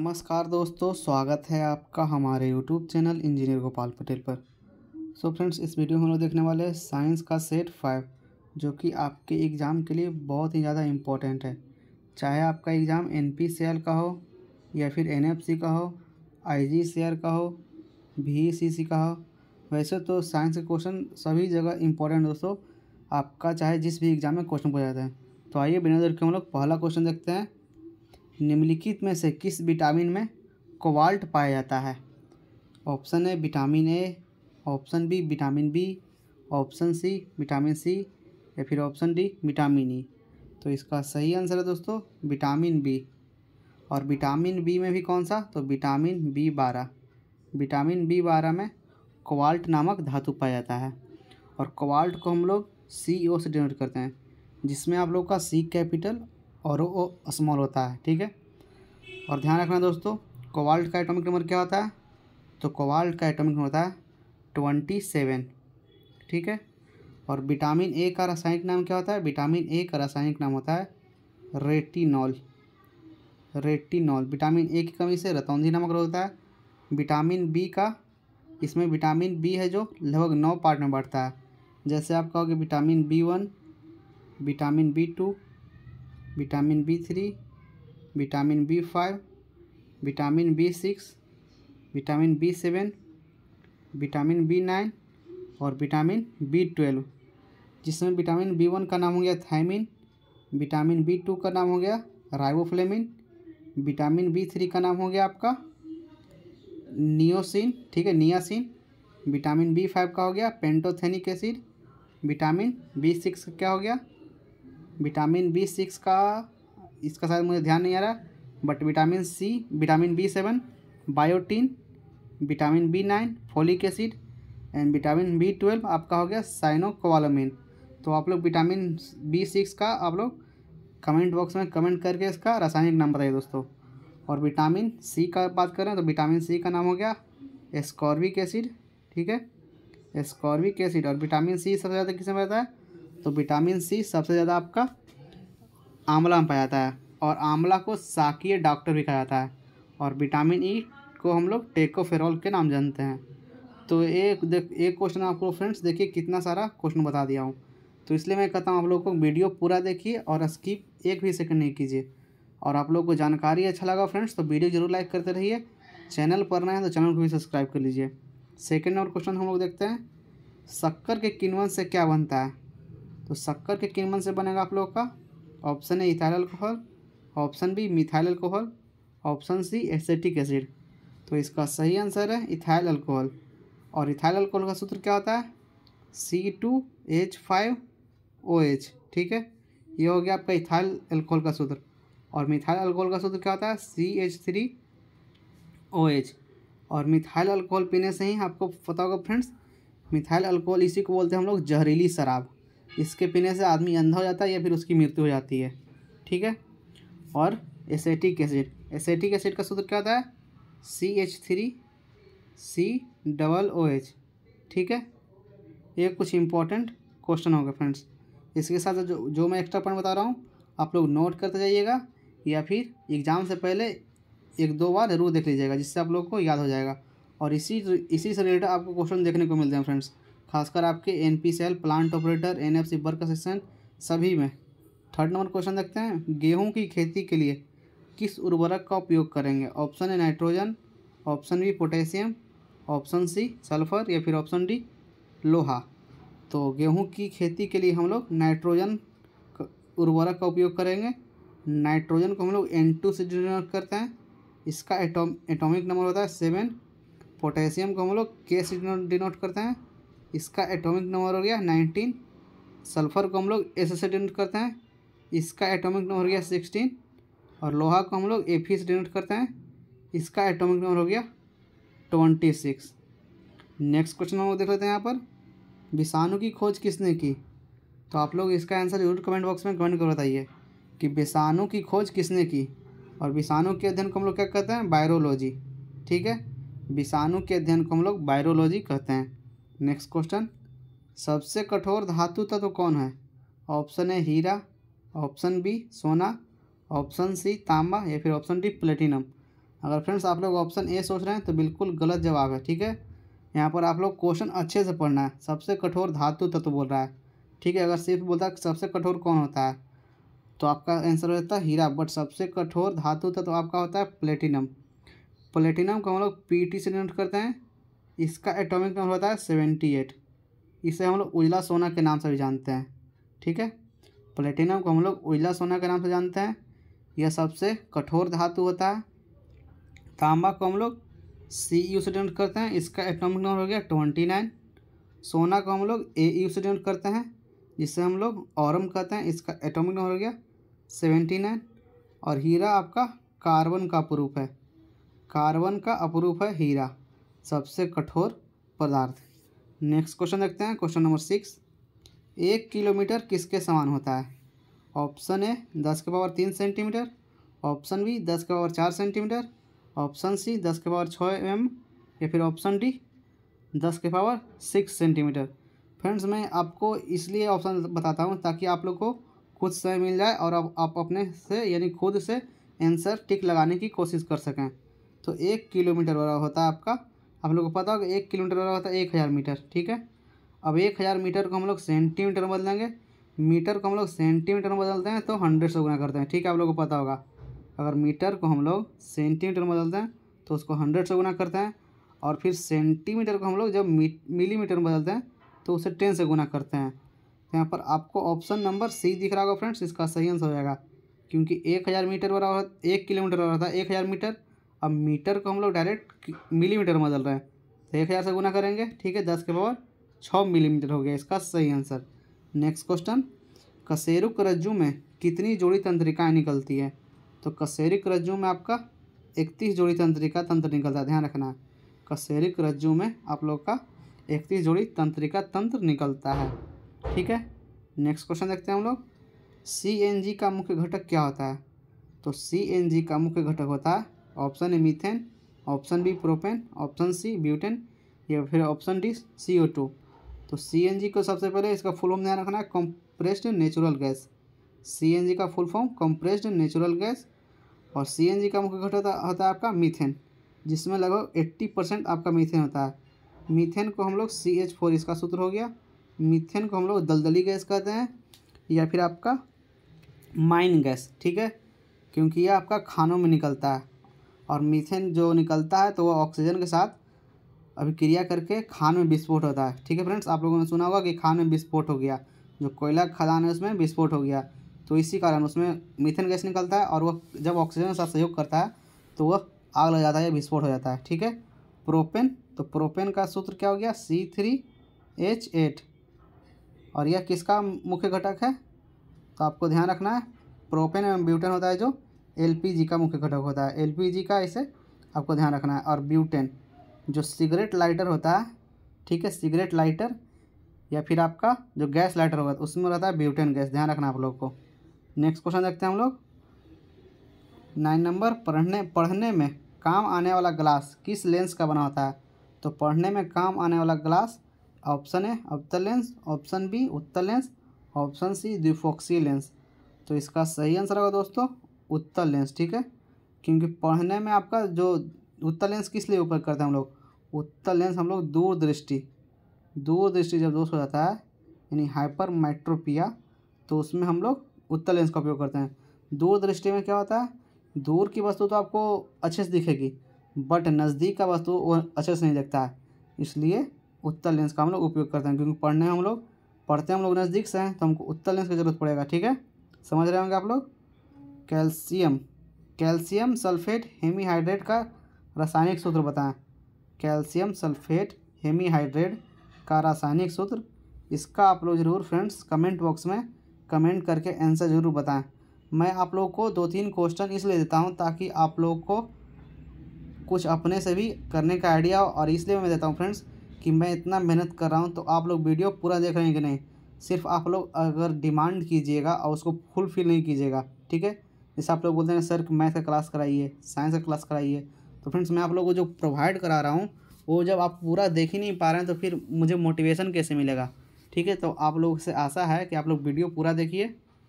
नमस्कार दोस्तों स्वागत है आपका हमारे YouTube channel engineer Gopal Patel पर सो so फ्रेंड्स इस वीडियो में हम लोग देखने वाले हैं साइंस का सेट फाइव जो कि आपके एग्ज़ाम के लिए बहुत ही ज़्यादा इम्पोर्टेंट है चाहे आपका एग्ज़ाम एन पी का हो या फिर एन का हो आई जी का हो भी सी सी का हो वैसे तो साइंस के क्वेश्चन सभी जगह इंपॉर्टेंट दोस्तों आपका चाहे जिस भी एग्ज़ाम में क्वेश्चन पूछा जाता है तो आइए बिना देर के हम लोग पहला क्वेश्चन देखते हैं निम्नलिखित में से किस विटामिन में कोवाल्ट पाया जाता है option A vitamin A option B vitamin B option C vitamin C या फिर ऑप्शन डी विटामिन ई तो इसका सही आंसर है दोस्तों विटामिन बी और विटामिन बी में भी कौन सा तो विटामिन बी बारह विटामिन बी बारह में कोवाल्ट नामक धातु पाया जाता है और कोवाल्ट को हम लोग सी ओ से डिनोट करते हैं जिसमें आप लोग का सी कैपिटल और ओ स्मॉल होता है ठीक है और ध्यान रखना दोस्तों कोवाल्ट का एटॉमिक नंबर क्या होता है तो कोवाल्ट का एटॉमिक नंबर होता है ट्वेंटी सेवन ठीक है और विटामिन ए का रासायनिक नाम क्या होता है विटामिन ए का रासायनिक नाम होता है रेटिनॉल रेटिनॉल विटामिन ए की कमी से रतौंधी नामक रोग होता है विटामिन बी का इसमें विटामिन बी है जो लगभग नौ पार्ट में बढ़ता है जैसे आप कहोगे vitamin B one vitamin B two vitamin B three vitamin B five vitamin B six vitamin B seven vitamin B nine और विटामिन बी ट्वेल्व जिसमें विटामिन बी वन का नाम हो गया थायमिन विटामिन बी टू का नाम हो गया राइबोफ्लेमिन विटामिन बी थ्री का नाम हो गया आपका नियोसिन ठीक है नियासिन विटामिन बी फाइव का हो गया pantothenic acid vitamin B six का क्या हो गया विटामिन बी सिक्स का इसका शायद मुझे ध्यान नहीं आ रहा but vitamin C vitamin B seven biotin vitamin B nine folic acid and vitamin B twelve आपका हो गया साइनोकोवालोमिन तो आप लोग विटामिन बी सिक्स का आप लोग कमेंट बॉक्स में कमेंट करके इसका रासायनिक नाम बताइए दोस्तों और विटामिन सी का बात करें तो विटामिन सी का नाम हो गया एस्कॉर्बिक एसिड ठीक है एस्कॉर्बिक एसिड और विटामिन सी सबसे ज़्यादा किसमें रहता है तो विटामिन सी सबसे ज़्यादा आपका आंवला में पाया जाता है और आंवला को साकीय डॉक्टर भी कहा जाता है और विटामिन ई को हम लोग टेकोफेरॉल के नाम जानते हैं तो एक देख एक क्वेश्चन आपको फ्रेंड्स देखिए कितना सारा क्वेश्चन बता दिया हूँ तो इसलिए मैं कहता हूँ आप लोग को वीडियो पूरा देखिए और स्किप एक भी सेकंड नहीं कीजिए और आप लोग को जानकारी अच्छा लगा फ्रेंड्स तो वीडियो जरूर लाइक करते रहिए चैनल पर नए हैं तो चैनल को भी सब्सक्राइब कर लीजिए सेकेंड नंबर क्वेश्चन हम लोग देखते हैं शक्कर के किनवन से क्या बनता है तो शक्कर के किनवन से बनेगा आप लोग का option A ethyl alcohol option B methyl alcohol option C acetic acid तो इसका सही आंसर है इथाइल अल्कोहल और इथाइल अल्कोहल का सूत्र क्या होता है C two H five O H ठीक है ये हो गया आपका इथाइल अल्कोहल का सूत्र और मिथाइल अल्कोहल का सूत्र क्या होता है C H three O H और मिथाइल अल्कोहल पीने से ही आपको पता होगा फ्रेंड्स मिथाइल अल्कोहल इसी को बोलते हैं हम लोग जहरीली शराब इसके पीने से आदमी अंधा हो जाता है या फिर उसकी मृत्यु हो जाती है ठीक है और एसेटिक एसिड एसेटिक एसिड का सूत्र क्या होता है C H three C double O H ठीक है ये कुछ इंपॉर्टेंट क्वेश्चन होगा फ्रेंड्स इसके साथ जो जो मैं एक्स्ट्रा पॉइंट बता रहा हूँ आप लोग नोट करते जाइएगा या फिर एग्ज़ाम से पहले एक दो बार जरूर देख लीजिएगा जिससे आप लोग को याद हो जाएगा और इसी इसी से रिलेटेड आपको क्वेश्चन देखने को मिलते हैं फ्रेंड्स खासकर आपके N P cell plant operator N F C work assistant सभी में थर्ड नंबर क्वेश्चन देखते हैं गेहूं की खेती के लिए किस उर्वरक का उपयोग करेंगे option A nitrogen option B potassium option C sulphur या फिर ऑप्शन डी लोहा तो गेहूं की खेती के लिए हम लोग नाइट्रोजन उर्वरक का उपयोग करेंगे नाइट्रोजन को हम लोग एन टू से डिनोट करते हैं इसका एटोम एटॉमिक नंबर होता है सेवन पोटेशियम को हम लोग के से डिनोट करते हैं इसका एटॉमिक नंबर हो गया नाइनटीन सल्फ़र को हम लोग एस से डिनोट करते हैं इसका एटॉमिक नंबर हो गया सिक्सटीन और लोहा को हम लोग ए से डिनोट करते हैं इसका एटॉमिक नंबर हो गया ट्वेंटी सिक्स नेक्स्ट क्वेश्चन हम लोग देख लेते हैं यहाँ पर विषाणु की खोज किसने की तो आप लोग इसका आंसर जरूर कमेंट बॉक्स में कमेंट कर बताइए कि विषाणु की खोज किसने की और विषाणु के अध्ययन को हम लोग क्या कहते हैं बायरोलॉजी ठीक है विषाणु के अध्ययन को हम लोग बायरोलॉजी कहते हैं नेक्स्ट क्वेश्चन सबसे कठोर धातु तत्व तो कौन है ऑप्शन ए हीरा ऑप्शन बी सोना ऑप्शन सी तांबा या फिर ऑप्शन डी प्लेटिनम अगर फ्रेंड्स आप लोग ऑप्शन ए सोच रहे हैं तो बिल्कुल गलत जवाब है ठीक है यहाँ पर आप लोग क्वेश्चन अच्छे से पढ़ना है सबसे कठोर धातु तत्व तो बोल रहा है ठीक है अगर सिर्फ बोलता है सबसे कठोर कौन होता है तो आपका आंसर हो जाता है हीरा बट सबसे कठोर धातु तत्व तो आपका होता है प्लेटिनम प्लेटिनम को हम लोग पी टी से डिनोट करते हैं इसका एटॉमिक नंबर होता है सेवेंटी एट इसे हम लोग उजला सोना के नाम से भी जानते हैं ठीक है प्लेटिनम को हम लोग उजला सोना के नाम से जानते हैं यह सबसे कठोर धातु होता है तांबा को हम लोग सी यू से डोनेट करते हैं इसका एटॉमिक नंबर हो गया ट्वेंटी नाइन सोना को हम लोग ए यू से डोनेट करते हैं जिसे हम लोग औरम कहते हैं इसका एटॉमिक नंबर हो गया सेवेंटी नाइन और हीरा आपका कार्बन का अपरूप है कार्बन का अपरूप है हीरा सबसे कठोर पदार्थ नेक्स्ट क्वेश्चन देखते हैं क्वेश्चन नंबर सिक्स एक किलोमीटर किसके समान होता है ऑप्शन ए दस के पावर तीन सेंटीमीटर ऑप्शन बी दस के पावर चार सेंटीमीटर ऑप्शन सी दस के पावर छः एम या फिर ऑप्शन डी दस के पावर सिक्स सेंटीमीटर फ्रेंड्स मैं आपको इसलिए ऑप्शन बताता हूँ ताकि आप लोग को खुद समय मिल जाए और आप, आप अपने से यानी खुद से आंसर टिक लगाने की कोशिश कर सकें तो एक किलोमीटर वाला होता है आपका आप लोग को पता होगा एक किलोमीटर वाला होता है एक हज़ार मीटर ठीक है अब एक हज़ार मीटर को हम लोग सेंटीमीटर में बदलेंगे मीटर को हम लोग सेंटीमीटर में बदलते हैं तो हंड्रेड से गुना करते हैं ठीक है आप लोग को पता होगा अगर मीटर को हम लोग सेंटीमीटर में बदलते हैं तो उसको हंड्रेड से गुना करते हैं और फिर सेंटीमीटर को हम लोग जब मिलीमीटर में बदलते हैं तो उसे टेन से गुना करते हैं तो यहाँ पर आपको ऑप्शन नंबर सी दिख रहा होगा फ्रेंड्स इसका सही आंसर हो जाएगा क्योंकि एक हज़ार मीटर वाला एक किलोमीटर वाला था एक हज़ार मीटर अब मीटर को हम लोग डायरेक्ट मिलीमीटर में बदल रहे हैं तो एक हज़ार से गुना करेंगे ठीक है दस के पावर छः मिलीमीटर हो गया इसका सही आंसर नेक्स्ट क्वेश्चन कसेरुक रज्जू में कितनी जोड़ी तंत्रिकाएँ निकलती है तो कसेरिक रज्जू में आपका इकतीस जोड़ी तंत्रिका तंत्र निकलता है ध्यान रखना कसेरिक रज्जू में आप लोग का इकतीस जोड़ी तंत्रिका तंत्र निकलता है ठीक है नेक्स्ट क्वेश्चन देखते हैं हम लोग सी एन जी का मुख्य घटक क्या होता है तो सी एन जी का मुख्य घटक होता है option A methane option B propane option C butane या फिर option D C O two तो सी एन जी को सबसे पहले इसका फुल फॉर्म ध्यान रखना है compressed natural gas C N G का full form compressed natural gas और सी एन जी का मुख्य घटक होता है आपका मीथेन जिसमें लगभग एट्टी परसेंट आपका मीथेन होता है मीथेन को हम लोग सी एच फोर इसका सूत्र हो गया मीथेन को हम लोग दलदली गैस कहते हैं या फिर आपका माइन गैस ठीक है क्योंकि यह आपका खानों में निकलता है और मीथेन जो निकलता है तो वह ऑक्सीजन के साथ अभिक्रिया करके खान में विस्फोट होता है ठीक है फ्रेंड्स आप लोगों ने सुना होगा कि खान में विस्फोट हो गया जो कोयला खदान है उसमें विस्फोट हो गया तो इसी कारण उसमें मीथेन गैस निकलता है और वह जब ऑक्सीजन के साथ सहयोग करता है तो वह आग लग जाता है या विस्फोट हो जाता है ठीक है प्रोपेन तो प्रोपेन का सूत्र क्या हो गया सी थ्री एच एट और यह किसका मुख्य घटक है तो आपको ध्यान रखना है प्रोपेन एवं ब्यूटेन होता है जो एलपीजी का मुख्य घटक होता है एलपीजी का इसे आपको ध्यान रखना है और ब्यूटेन जो सिगरेट लाइटर होता है ठीक है सिगरेट लाइटर या फिर आपका जो गैस लाइटर होगा उसमें रहता है ब्यूटेन गैस ध्यान रखना आप लोग को नेक्स्ट क्वेश्चन देखते हैं हम लोग नाइन नंबर पढ़ने पढ़ने में काम आने वाला ग्लास किस लेंस का बना होता है तो पढ़ने में काम आने वाला ग्लास ऑप्शन ए अवतल लेंस ऑप्शन बी उत्तर लेंस ऑप्शन सी द्विफोक्सी लेंस तो इसका सही आंसर होगा दोस्तों उत्तर लेंस ठीक है क्योंकि पढ़ने में आपका जो उत्तर लेंस किस लिए उपयोग करते हैं हम लोग उत्तर लेंस हम लोग दूर दृष्टि दूर दृष्टि जब दोष हो जाता है यानी हाइपर माइट्रोपिया तो उसमें हम लोग उत्तर लेंस का उपयोग करते हैं दूर दृष्टि में क्या होता है दूर की वस्तु तो आपको अच्छे से दिखेगी बट नज़दीक का वस्तु वो अच्छे से नहीं दिखता है इसलिए उत्तर लेंस का हम लोग उपयोग करते हैं क्योंकि पढ़ने हम लोग पढ़ते हम लोग नज़दीक से हैं तो हमको उत्तर लेंस की ज़रूरत पड़ेगा ठीक है समझ रहे होंगे आप लोग कैल्शियम कैल्शियम सल्फेट हेमीहाइड्रेट का रासायनिक सूत्र बताएं कैल्शियम सल्फेट हेमीहाइड्रेट का रासायनिक सूत्र इसका आप लोग ज़रूर फ्रेंड्स कमेंट बॉक्स में कमेंट करके आंसर ज़रूर बताएं मैं आप लोग को दो तीन क्वेश्चन इसलिए देता हूं ताकि आप लोग को कुछ अपने से भी करने का आइडिया हो और इसलिए मैं देता हूं फ्रेंड्स कि मैं इतना मेहनत कर रहा हूं तो आप लोग वीडियो पूरा देख रहे हैं कि नहीं सिर्फ आप लोग अगर डिमांड कीजिएगा और उसको फुलफिल नहीं कीजिएगा ठीक है जैसे आप लोग बोलते हैं सर मैथ का क्लास कराइए साइंस का क्लास कराइए तो फ्रेंड्स मैं आप लोगों को जो प्रोवाइड करा रहा हूँ वो जब आप पूरा देख ही नहीं पा रहे हैं तो फिर मुझे मोटिवेशन कैसे मिलेगा ठीक है तो आप लोग से आशा है कि आप लोग वीडियो पूरा देखिए